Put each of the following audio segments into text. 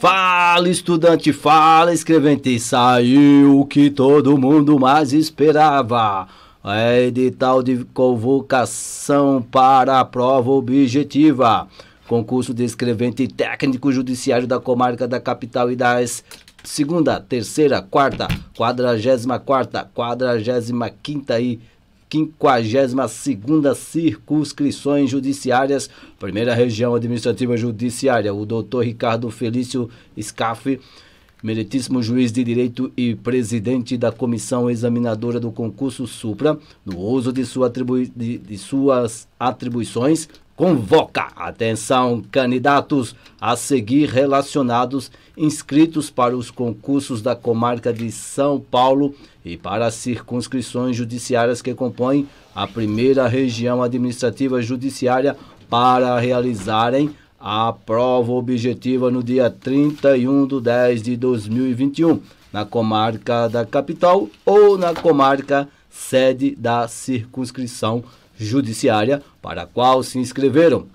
Fala estudante, fala escrevente, saiu o que todo mundo mais esperava. É edital de convocação para a prova objetiva. Concurso de escrevente técnico judiciário da comarca da capital e das segunda, terceira, quarta, quadragésima quarta, quadragésima quinta e 52 Circunscrições Judiciárias, Primeira Região Administrativa Judiciária, o doutor Ricardo Felício Scaff, meritíssimo juiz de direito e presidente da comissão examinadora do concurso Supra, no uso de, sua atribui de, de suas atribuições, convoca atenção candidatos a seguir relacionados inscritos para os concursos da comarca de São Paulo e para as circunscrições judiciárias que compõem a primeira região administrativa judiciária para realizarem a prova objetiva no dia 31 de 10 de 2021, na comarca da capital ou na comarca sede da circunscrição judiciária para a qual se inscreveram,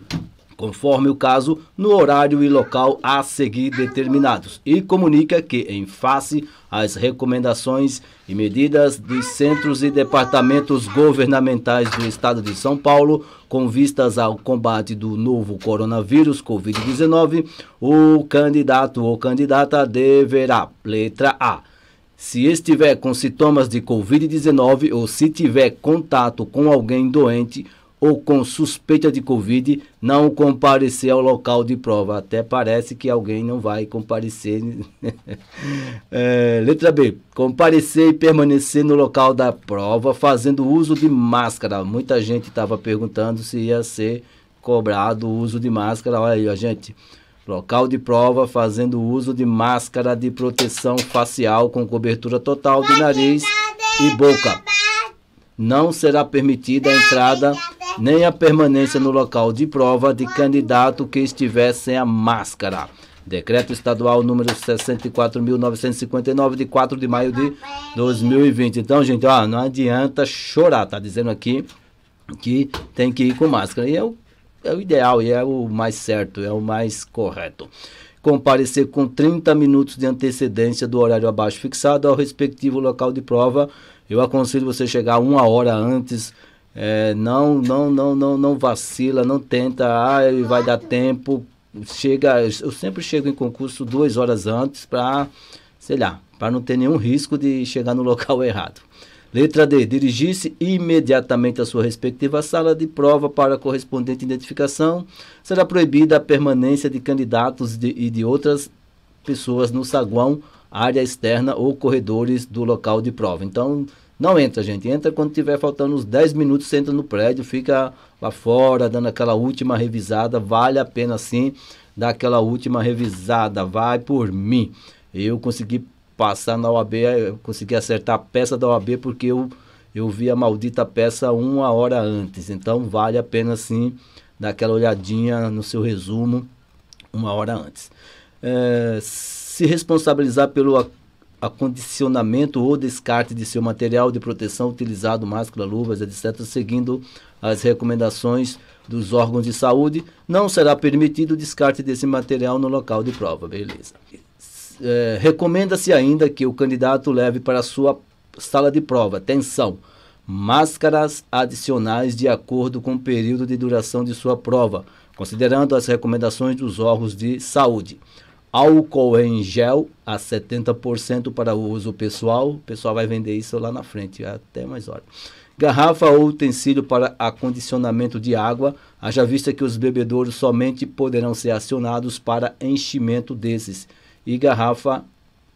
conforme o caso, no horário e local a seguir determinados, e comunica que, em face às recomendações e medidas dos centros e departamentos governamentais do Estado de São Paulo, com vistas ao combate do novo coronavírus Covid-19, o candidato ou candidata deverá, letra A, se estiver com sintomas de Covid-19 ou se tiver contato com alguém doente ou com suspeita de Covid, não comparecer ao local de prova. Até parece que alguém não vai comparecer. é, letra B. Comparecer e permanecer no local da prova fazendo uso de máscara. Muita gente estava perguntando se ia ser cobrado o uso de máscara. Olha aí, ó, gente. Local de prova fazendo uso de máscara de proteção facial com cobertura total de nariz e boca. Não será permitida a entrada nem a permanência no local de prova de candidato que estiver sem a máscara. Decreto estadual número 64.959, de 4 de maio de 2020. Então, gente, ó, não adianta chorar, tá dizendo aqui que tem que ir com máscara. E é o é o ideal e é o mais certo, é o mais correto. Comparecer com 30 minutos de antecedência do horário abaixo fixado ao respectivo local de prova. Eu aconselho você chegar uma hora antes. É, não, não, não, não, não vacila, não tenta, ah, vai dar tempo. Chega, eu sempre chego em concurso duas horas antes para, sei lá, para não ter nenhum risco de chegar no local errado. Letra D. Dirigir-se imediatamente à sua respectiva sala de prova para correspondente identificação. Será proibida a permanência de candidatos de, e de outras pessoas no saguão, área externa ou corredores do local de prova. Então, não entra, gente. Entra quando tiver faltando uns 10 minutos, entra no prédio, fica lá fora, dando aquela última revisada. Vale a pena sim dar aquela última revisada. Vai por mim. Eu consegui passar na OAB, eu consegui acertar a peça da OAB porque eu, eu vi a maldita peça uma hora antes. Então vale a pena sim dar aquela olhadinha no seu resumo uma hora antes. É, se responsabilizar pelo acondicionamento ou descarte de seu material de proteção utilizado, máscara, luvas, etc., seguindo as recomendações dos órgãos de saúde, não será permitido o descarte desse material no local de prova. Beleza é, recomenda-se ainda que o candidato leve para sua sala de prova, atenção, máscaras adicionais de acordo com o período de duração de sua prova, considerando as recomendações dos órgãos de saúde. Álcool em gel a 70% para uso pessoal, o pessoal vai vender isso lá na frente, até mais hora. Garrafa ou utensílio para acondicionamento de água, haja vista que os bebedouros somente poderão ser acionados para enchimento desses e garrafa,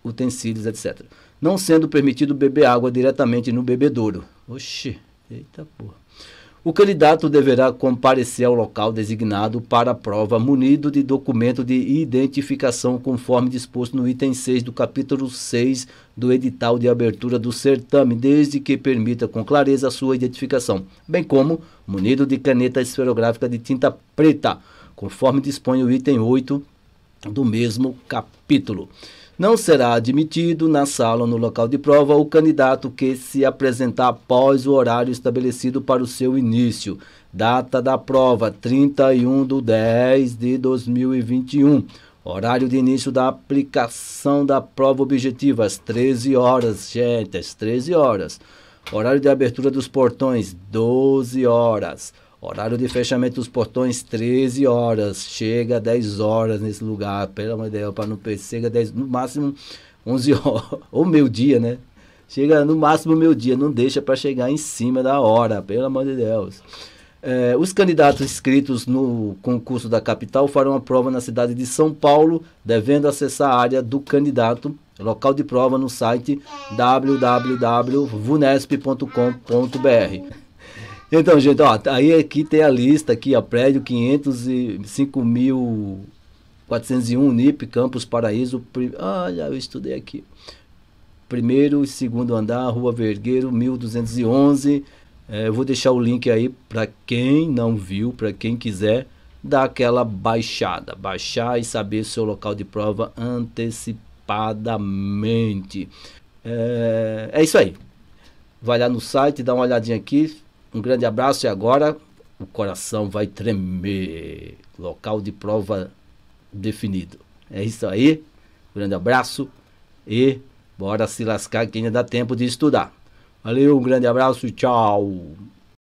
utensílios, etc. Não sendo permitido beber água diretamente no bebedouro. Oxi, eita porra. O candidato deverá comparecer ao local designado para a prova munido de documento de identificação conforme disposto no item 6 do capítulo 6 do edital de abertura do certame, desde que permita com clareza a sua identificação, bem como munido de caneta esferográfica de tinta preta, conforme dispõe o item 8 do mesmo capítulo. Não será admitido na sala ou no local de prova o candidato que se apresentar após o horário estabelecido para o seu início. Data da prova: 31 de 10 de 2021. Horário de início da aplicação da prova objetiva: às 13 horas, gente, às 13 horas. Horário de abertura dos portões: 12 horas. Horário de fechamento dos portões, 13 horas. Chega 10 horas nesse lugar, pelo amor de Deus, para não chega 10, no máximo 11 horas, ou meio-dia, né? Chega no máximo meio-dia, não deixa para chegar em cima da hora, pelo amor de Deus. É, os candidatos inscritos no concurso da capital farão a prova na cidade de São Paulo, devendo acessar a área do candidato, local de prova no site www.vunesp.com.br. Então, gente, ó, aí aqui tem a lista aqui, a prédio 505.401 NIP, Campos Paraíso. Olha, ah, eu estudei aqui. Primeiro e segundo andar, Rua Vergueiro, 1211. É, eu vou deixar o link aí para quem não viu, para quem quiser dar aquela baixada, baixar e saber seu local de prova antecipadamente. É, é isso aí. Vai lá no site, dá uma olhadinha aqui, um grande abraço e agora o coração vai tremer. Local de prova definido. É isso aí. Um grande abraço e bora se lascar que ainda dá tempo de estudar. Valeu, um grande abraço e tchau.